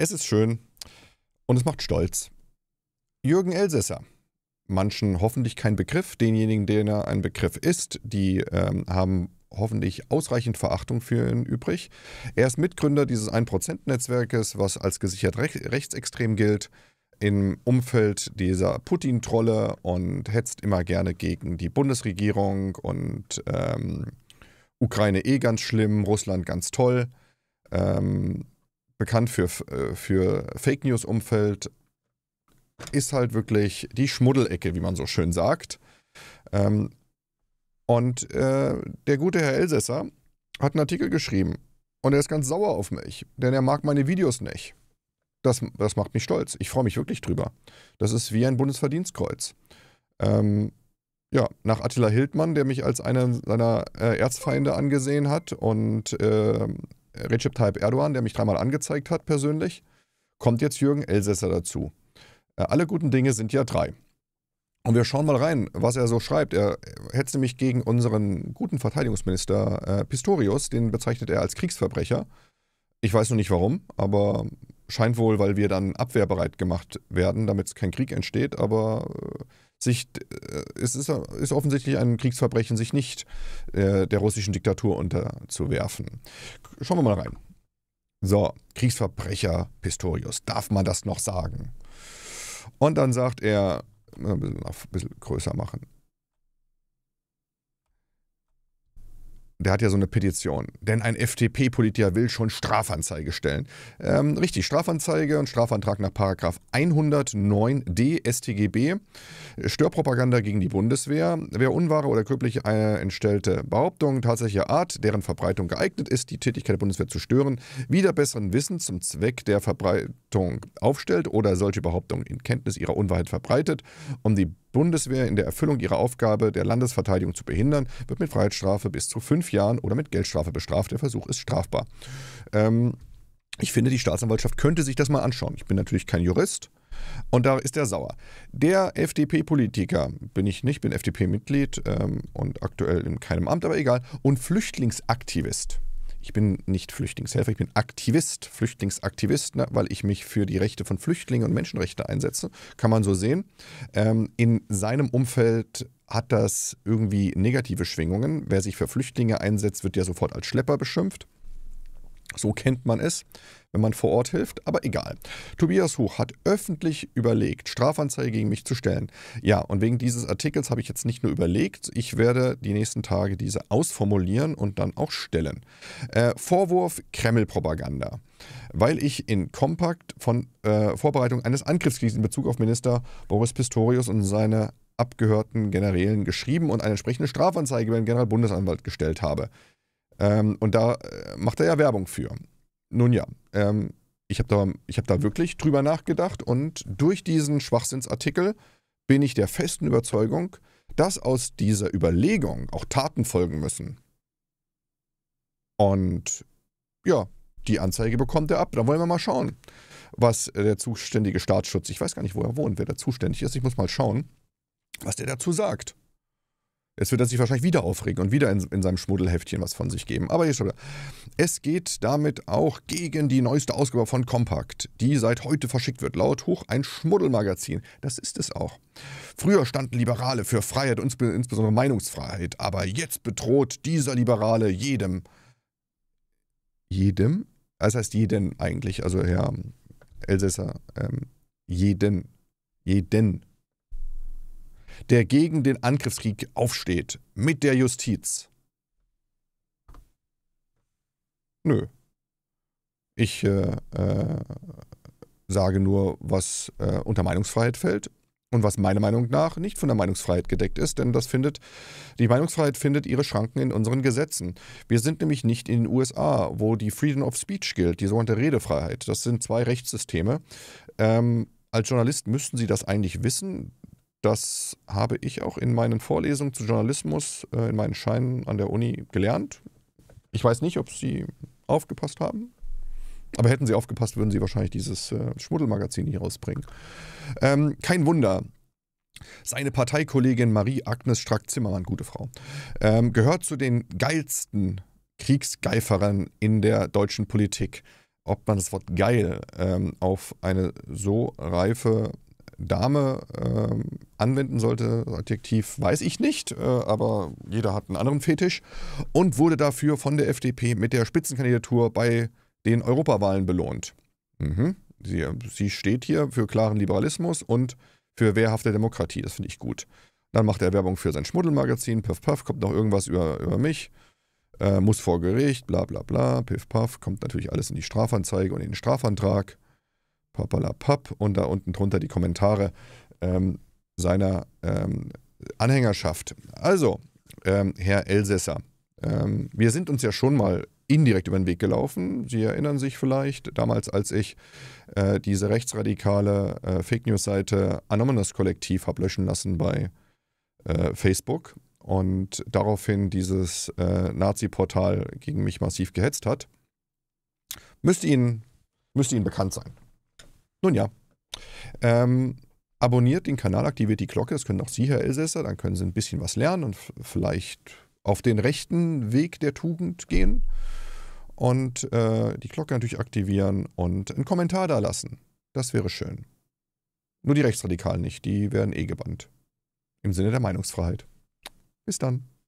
Es ist schön und es macht stolz. Jürgen Elsässer. Manchen hoffentlich kein Begriff, denjenigen, denen er ein Begriff ist, die ähm, haben hoffentlich ausreichend Verachtung für ihn übrig. Er ist Mitgründer dieses 1%-Netzwerkes, was als gesichert rech rechtsextrem gilt, im Umfeld dieser Putin-Trolle und hetzt immer gerne gegen die Bundesregierung und ähm, Ukraine eh ganz schlimm, Russland ganz toll. Ähm, bekannt für, äh, für Fake News-Umfeld, ist halt wirklich die Schmuddelecke, wie man so schön sagt. Ähm, und äh, der gute Herr Elsässer hat einen Artikel geschrieben und er ist ganz sauer auf mich, denn er mag meine Videos nicht. Das, das macht mich stolz. Ich freue mich wirklich drüber. Das ist wie ein Bundesverdienstkreuz. Ähm, ja, nach Attila Hildmann, der mich als einer seiner äh, Erzfeinde angesehen hat und äh, Recep Tayyip Erdogan, der mich dreimal angezeigt hat persönlich, kommt jetzt Jürgen Elsässer dazu. Äh, alle guten Dinge sind ja drei. Und wir schauen mal rein, was er so schreibt. Er hetzt nämlich gegen unseren guten Verteidigungsminister äh, Pistorius, den bezeichnet er als Kriegsverbrecher. Ich weiß noch nicht warum, aber scheint wohl, weil wir dann abwehrbereit gemacht werden, damit kein Krieg entsteht. Aber äh, sich, äh, es ist, ist offensichtlich ein Kriegsverbrechen, sich nicht äh, der russischen Diktatur unterzuwerfen. Schauen wir mal rein. So, Kriegsverbrecher Pistorius, darf man das noch sagen? Und dann sagt er, ein bisschen größer machen. der hat ja so eine Petition. Denn ein FDP-Politiker will schon Strafanzeige stellen. Ähm, richtig, Strafanzeige und Strafantrag nach Paragraf 109d StGB. Störpropaganda gegen die Bundeswehr. Wer unwahre oder gröblich äh, entstellte Behauptungen tatsächlicher Art, deren Verbreitung geeignet ist, die Tätigkeit der Bundeswehr zu stören, wider besseren Wissen zum Zweck der Verbreitung. Behauptung aufstellt oder solche Behauptung in Kenntnis ihrer Unwahrheit verbreitet, um die Bundeswehr in der Erfüllung ihrer Aufgabe der Landesverteidigung zu behindern, wird mit Freiheitsstrafe bis zu fünf Jahren oder mit Geldstrafe bestraft. Der Versuch ist strafbar. Ähm, ich finde, die Staatsanwaltschaft könnte sich das mal anschauen. Ich bin natürlich kein Jurist, und da ist er sauer. Der FDP-Politiker, bin ich nicht, bin FDP-Mitglied ähm, und aktuell in keinem Amt, aber egal, und Flüchtlingsaktivist ich bin nicht Flüchtlingshelfer, ich bin Aktivist, Flüchtlingsaktivist, ne, weil ich mich für die Rechte von Flüchtlingen und Menschenrechte einsetze, kann man so sehen. Ähm, in seinem Umfeld hat das irgendwie negative Schwingungen. Wer sich für Flüchtlinge einsetzt, wird ja sofort als Schlepper beschimpft. So kennt man es, wenn man vor Ort hilft, aber egal. Tobias Huch hat öffentlich überlegt, Strafanzeige gegen mich zu stellen. Ja, und wegen dieses Artikels habe ich jetzt nicht nur überlegt, ich werde die nächsten Tage diese ausformulieren und dann auch stellen. Äh, Vorwurf Kreml-Propaganda. Weil ich in Kompakt von äh, Vorbereitung eines Angriffskriegs in Bezug auf Minister Boris Pistorius und seine abgehörten Generälen geschrieben und eine entsprechende Strafanzeige beim Generalbundesanwalt gestellt habe. Ähm, und da äh, macht er ja Werbung für. Nun ja, ähm, ich habe da, hab da wirklich drüber nachgedacht und durch diesen Schwachsinnsartikel bin ich der festen Überzeugung, dass aus dieser Überlegung auch Taten folgen müssen. Und ja, die Anzeige bekommt er ab. Da wollen wir mal schauen, was der zuständige Staatsschutz, ich weiß gar nicht, wo er wohnt, wer da zuständig ist, ich muss mal schauen, was der dazu sagt. Jetzt wird er sich wahrscheinlich wieder aufregen und wieder in, in seinem Schmuddelheftchen was von sich geben. Aber hier schon wieder. Es geht damit auch gegen die neueste Ausgabe von Compact, die seit heute verschickt wird. Laut Hoch ein Schmuddelmagazin. Das ist es auch. Früher standen Liberale für Freiheit und insbesondere Meinungsfreiheit. Aber jetzt bedroht dieser Liberale jedem. Jedem? Das heißt jeden eigentlich. Also Herr Elsässer, ähm, jeden. Jeden der gegen den Angriffskrieg aufsteht, mit der Justiz? Nö. Ich äh, äh, sage nur, was äh, unter Meinungsfreiheit fällt und was meiner Meinung nach nicht von der Meinungsfreiheit gedeckt ist, denn das findet die Meinungsfreiheit findet ihre Schranken in unseren Gesetzen. Wir sind nämlich nicht in den USA, wo die Freedom of Speech gilt, die sogenannte Redefreiheit. Das sind zwei Rechtssysteme. Ähm, als Journalist müssten Sie das eigentlich wissen. Das habe ich auch in meinen Vorlesungen zu Journalismus, äh, in meinen Scheinen an der Uni gelernt. Ich weiß nicht, ob Sie aufgepasst haben. Aber hätten Sie aufgepasst, würden Sie wahrscheinlich dieses äh, Schmuddelmagazin hier rausbringen. Ähm, kein Wunder, seine Parteikollegin Marie-Agnes Strack-Zimmermann, gute Frau, ähm, gehört zu den geilsten Kriegsgeiferern in der deutschen Politik. Ob man das Wort geil ähm, auf eine so reife Dame äh, anwenden sollte, Adjektiv weiß ich nicht, äh, aber jeder hat einen anderen Fetisch, und wurde dafür von der FDP mit der Spitzenkandidatur bei den Europawahlen belohnt. Mhm. Sie, sie steht hier für klaren Liberalismus und für wehrhafte Demokratie, das finde ich gut. Dann macht er Werbung für sein Schmuddelmagazin, Puff Puff, kommt noch irgendwas über, über mich. Äh, muss vor Gericht, bla bla bla, piff paff, kommt natürlich alles in die Strafanzeige und in den Strafantrag papalapap und da unten drunter die Kommentare ähm, seiner ähm, Anhängerschaft. Also, ähm, Herr Elsässer, ähm, wir sind uns ja schon mal indirekt über den Weg gelaufen. Sie erinnern sich vielleicht, damals, als ich äh, diese rechtsradikale äh, Fake News-Seite Anonymous Kollektiv habe löschen lassen bei äh, Facebook und daraufhin dieses äh, Nazi-Portal gegen mich massiv gehetzt hat. Müsste Ihnen, müsste Ihnen bekannt sein. Nun ja. Ähm, abonniert den Kanal, aktiviert die Glocke, das können auch Sie, Herr Elsässer, dann können Sie ein bisschen was lernen und vielleicht auf den rechten Weg der Tugend gehen. Und äh, die Glocke natürlich aktivieren und einen Kommentar da lassen. Das wäre schön. Nur die Rechtsradikalen nicht, die werden eh gebannt. Im Sinne der Meinungsfreiheit. Bis dann.